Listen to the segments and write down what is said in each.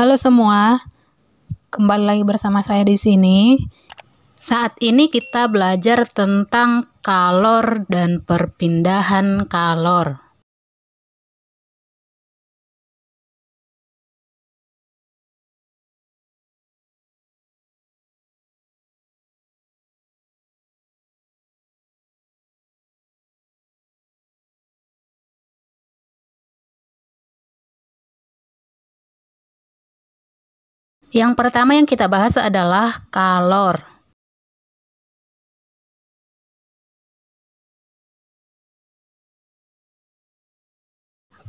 Halo semua, kembali lagi bersama saya di sini. Saat ini kita belajar tentang kalor dan perpindahan kalor. Yang pertama yang kita bahas adalah kalor.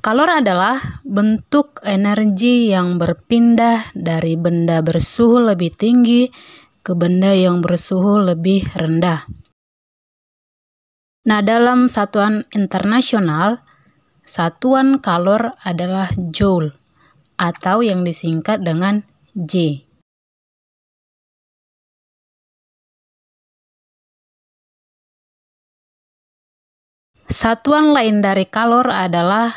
Kalor adalah bentuk energi yang berpindah dari benda bersuhu lebih tinggi ke benda yang bersuhu lebih rendah. Nah, dalam satuan internasional, satuan kalor adalah joule atau yang disingkat dengan J. Satuan lain dari kalor adalah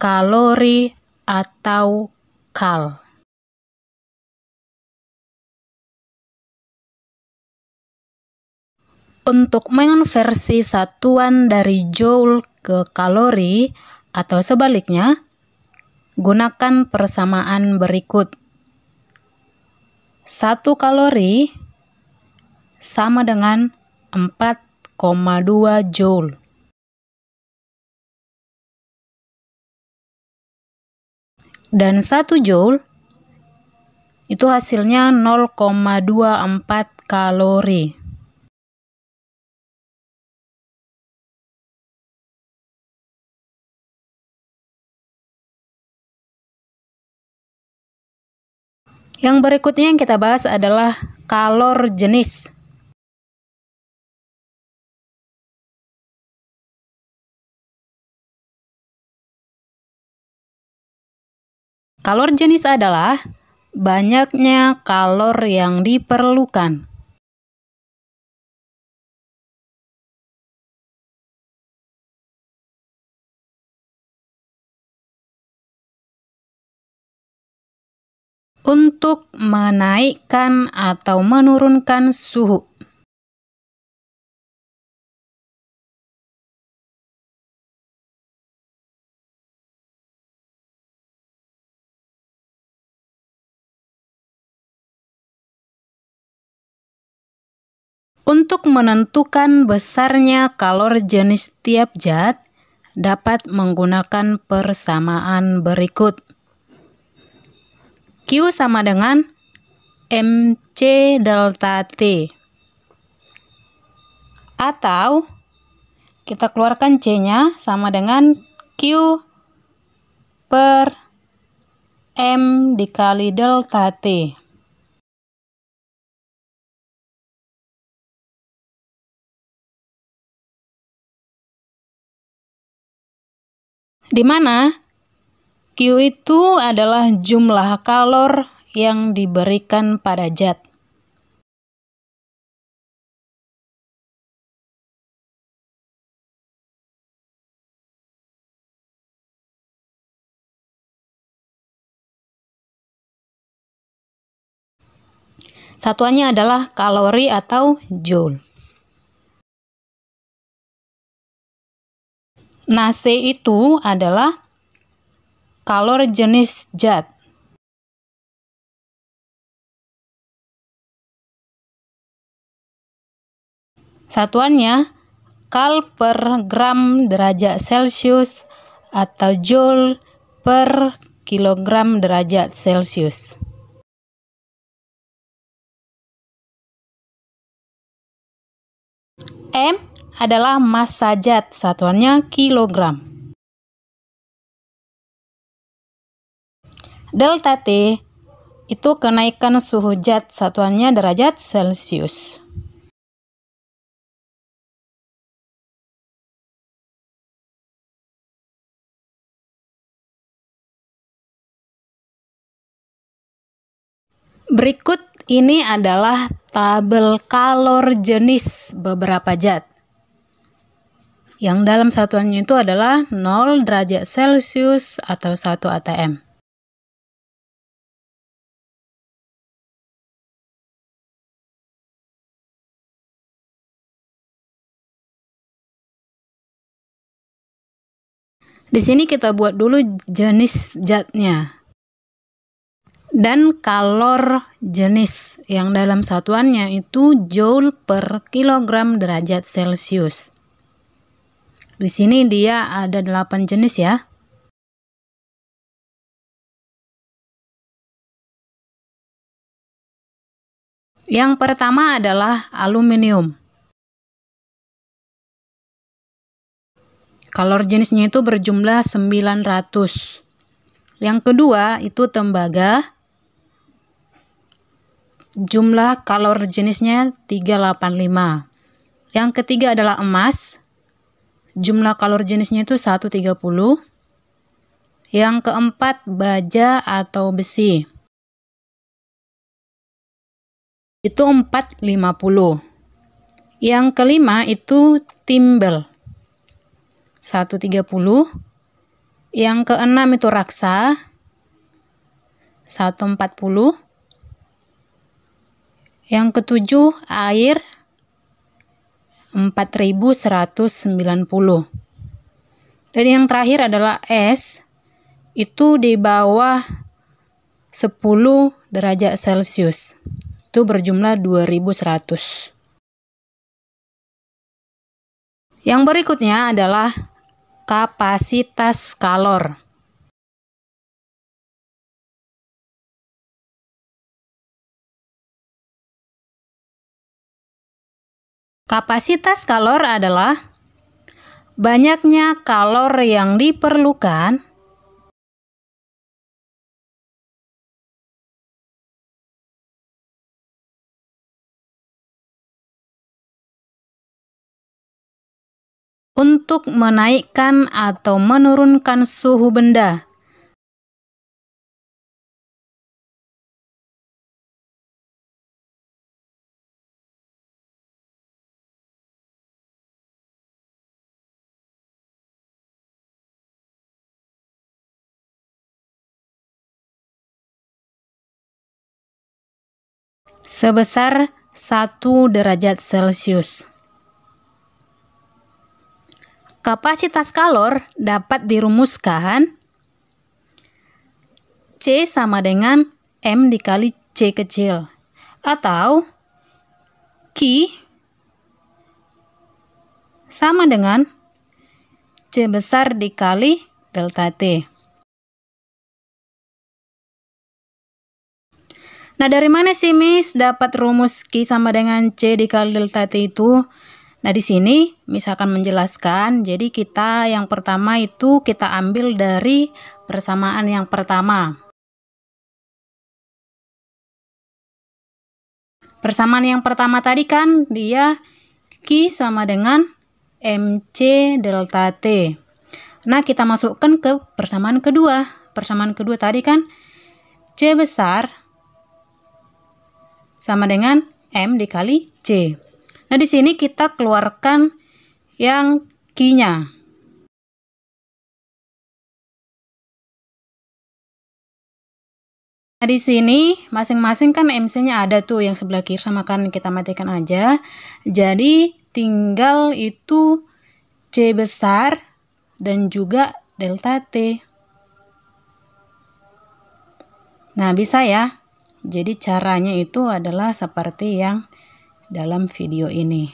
kalori atau kal. Untuk mengonversi satuan dari joule ke kalori atau sebaliknya, gunakan persamaan berikut. 1 kalori sama dengan 4,2 joule. Dan 1 joule itu hasilnya 0,24 kalori. Yang berikutnya yang kita bahas adalah kalor jenis. Kalor jenis adalah banyaknya kalor yang diperlukan. untuk menaikkan atau menurunkan suhu. Untuk menentukan besarnya kalor jenis tiap zat, dapat menggunakan persamaan berikut. Q sama dengan MC delta T. Atau kita keluarkan C-nya sama dengan Q per M dikali delta T. Di mana Q itu adalah jumlah kalor yang diberikan pada zat. Satuannya adalah kalori atau joule. Nah, C itu adalah kalor jenis zat. Satuannya kal per gram derajat Celcius atau joule per kilogram derajat Celcius. M adalah massa zat, satuannya kilogram. Delta T itu kenaikan suhu zat satuannya derajat Celcius. Berikut ini adalah tabel kalor jenis beberapa zat. Yang dalam satuannya itu adalah 0 derajat Celcius atau 1 ATM. Di sini kita buat dulu jenis zatnya dan kalor jenis yang dalam satuannya itu joule per kilogram derajat celcius. Di sini dia ada 8 jenis ya. Yang pertama adalah aluminium. Kalor jenisnya itu berjumlah 900. Yang kedua itu tembaga. Jumlah kalor jenisnya 385. Yang ketiga adalah emas. Jumlah kalor jenisnya itu 130. Yang keempat baja atau besi. Itu 450. Yang kelima itu timbel. 130. Yang keenam itu raksa 140. Yang ketujuh air 4190. Dan yang terakhir adalah es itu di bawah 10 derajat Celcius. Itu berjumlah 2100. Yang berikutnya adalah kapasitas kalor. Kapasitas kalor adalah banyaknya kalor yang diperlukan untuk menaikkan atau menurunkan suhu benda. sebesar 1 derajat Celcius. Kapasitas kalor dapat dirumuskan C sama dengan M dikali C kecil atau Q sama dengan C besar dikali delta T. Nah, dari mana sih Miss dapat rumus Q sama dengan C dikali delta T itu? Nah, di sini misalkan menjelaskan, jadi kita yang pertama itu kita ambil dari persamaan yang pertama. Persamaan yang pertama tadi kan dia Q sama dengan MC delta T. Nah, kita masukkan ke persamaan kedua. Persamaan kedua tadi kan C besar sama dengan M dikali C. Nah, di sini kita keluarkan yang kinya. Nah, di sini masing-masing kan MC-nya ada tuh yang sebelah kiri sama kan kita matikan aja. Jadi tinggal itu C besar dan juga delta T. Nah, bisa ya. Jadi caranya itu adalah seperti yang dalam video ini.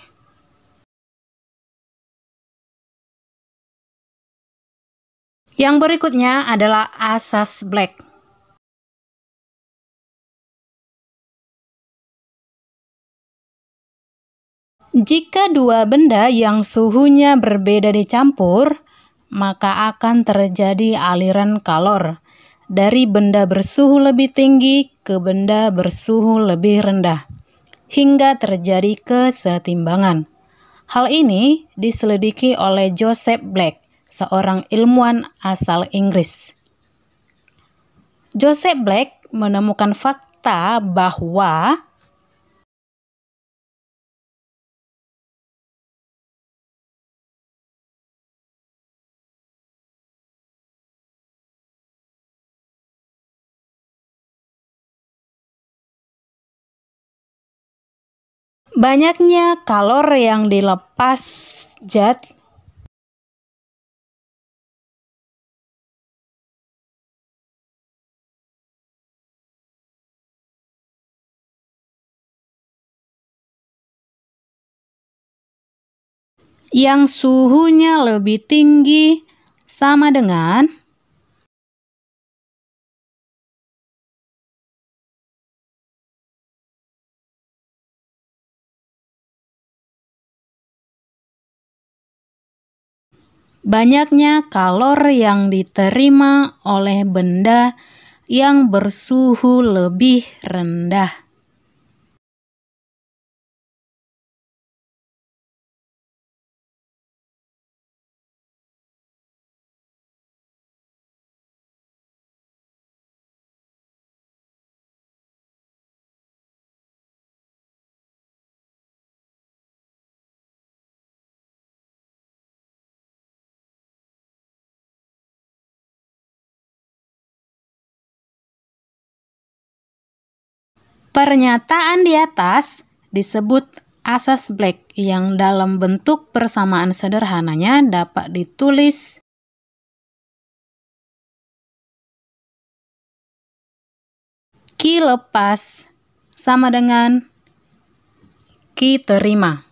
Yang berikutnya adalah asas black. Jika dua benda yang suhunya berbeda dicampur, maka akan terjadi aliran kalor dari benda bersuhu lebih tinggi ke benda bersuhu lebih rendah hingga terjadi kesetimbangan. Hal ini diselidiki oleh Joseph Black, seorang ilmuwan asal Inggris. Joseph Black menemukan fakta bahwa Banyaknya kalor yang dilepas zat yang suhunya lebih tinggi sama dengan banyaknya kalor yang diterima oleh benda yang bersuhu lebih rendah. Pernyataan di atas disebut asas Black yang dalam bentuk persamaan sederhananya dapat ditulis Ki lepas sama dengan Ki terima.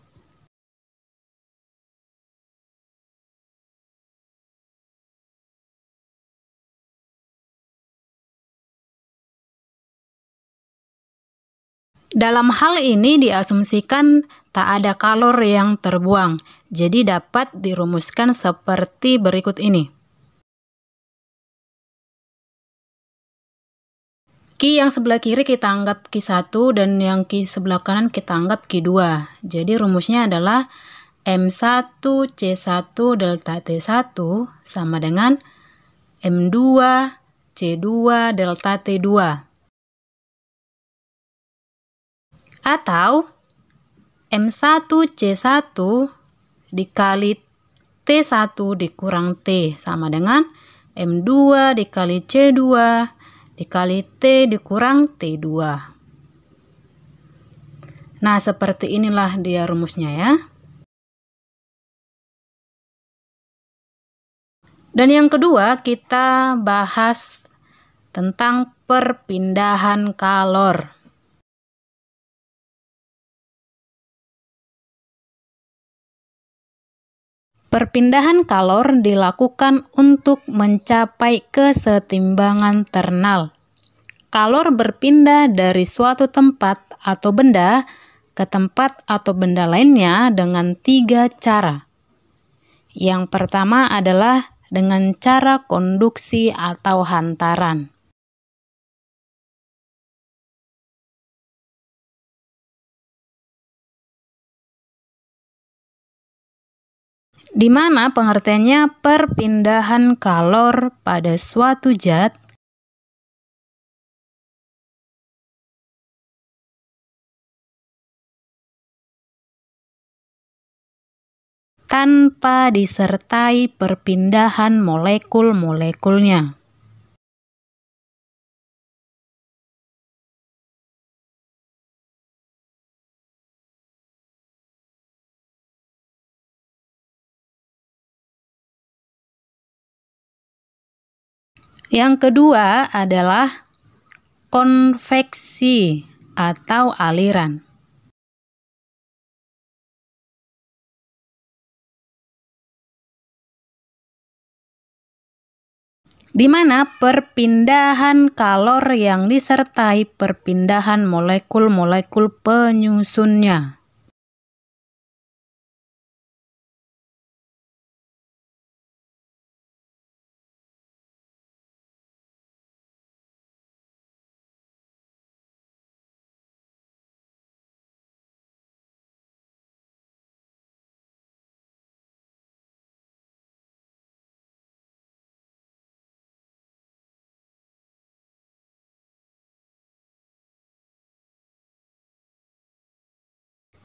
Dalam hal ini diasumsikan tak ada kalor yang terbuang, jadi dapat dirumuskan seperti berikut ini. Ki yang sebelah kiri kita anggap Q1 dan yang Ki sebelah kanan kita anggap Q2. Jadi rumusnya adalah M1 C1 delta T1 sama dengan M2 C2 delta T2. atau M1C1 dikali T1 dikurang T sama dengan M2 dikali C2 dikali T dikurang T2. Nah, seperti inilah dia rumusnya ya. Dan yang kedua, kita bahas tentang perpindahan kalor. Perpindahan kalor dilakukan untuk mencapai kesetimbangan ternal. Kalor berpindah dari suatu tempat atau benda ke tempat atau benda lainnya dengan tiga cara. Yang pertama adalah dengan cara konduksi atau hantaran. di mana pengertiannya perpindahan kalor pada suatu zat tanpa disertai perpindahan molekul-molekulnya. Yang kedua adalah konveksi atau aliran. di mana perpindahan kalor yang disertai perpindahan molekul-molekul penyusunnya.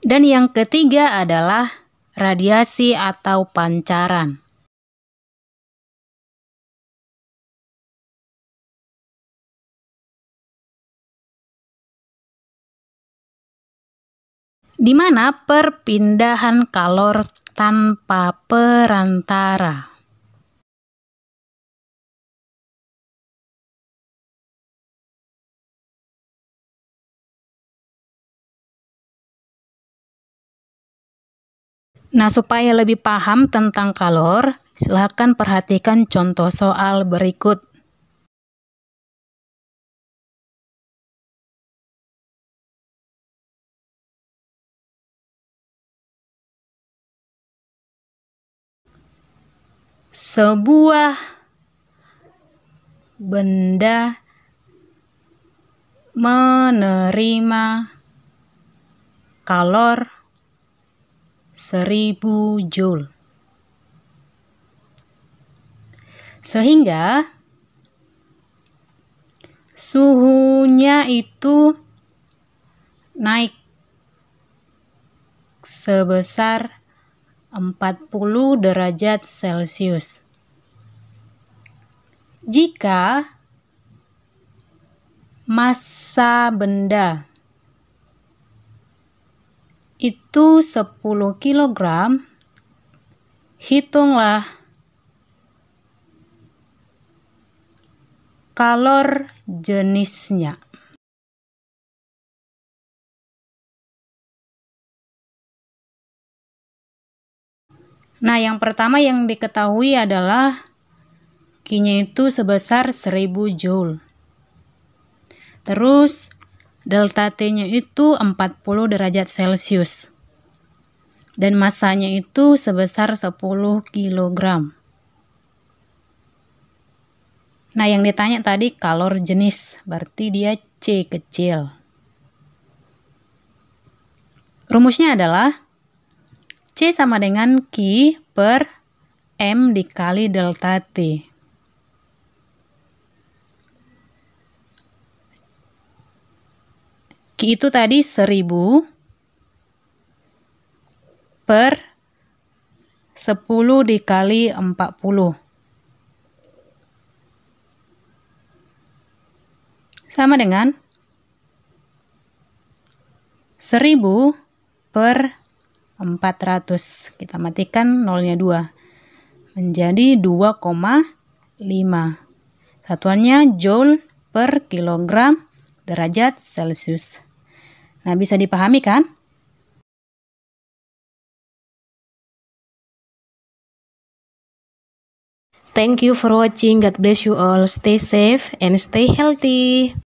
Dan yang ketiga adalah radiasi atau pancaran. di mana perpindahan kalor tanpa perantara. Nah, supaya lebih paham tentang kalor, silahkan perhatikan contoh soal berikut. Sebuah benda menerima kalor 1000 joule. Sehingga suhunya itu naik sebesar 40 derajat Celcius. Jika massa benda itu 10 kg, hitunglah kalor jenisnya. Nah, yang pertama yang diketahui adalah Q-nya itu sebesar 1000 joule. Terus delta T-nya itu 40 derajat Celcius. Dan masanya itu sebesar 10 kg. Nah, yang ditanya tadi kalor jenis, berarti dia C kecil. Rumusnya adalah C sama dengan Q per M dikali delta T. itu tadi 1000 per 10 dikali 40. Sama dengan 1000 per 400. Kita matikan nolnya 2. Menjadi 2,5. Satuannya joule per kilogram derajat Celcius. Nah, bisa dipahami kan? Thank you for watching. God bless you all. Stay safe and stay healthy.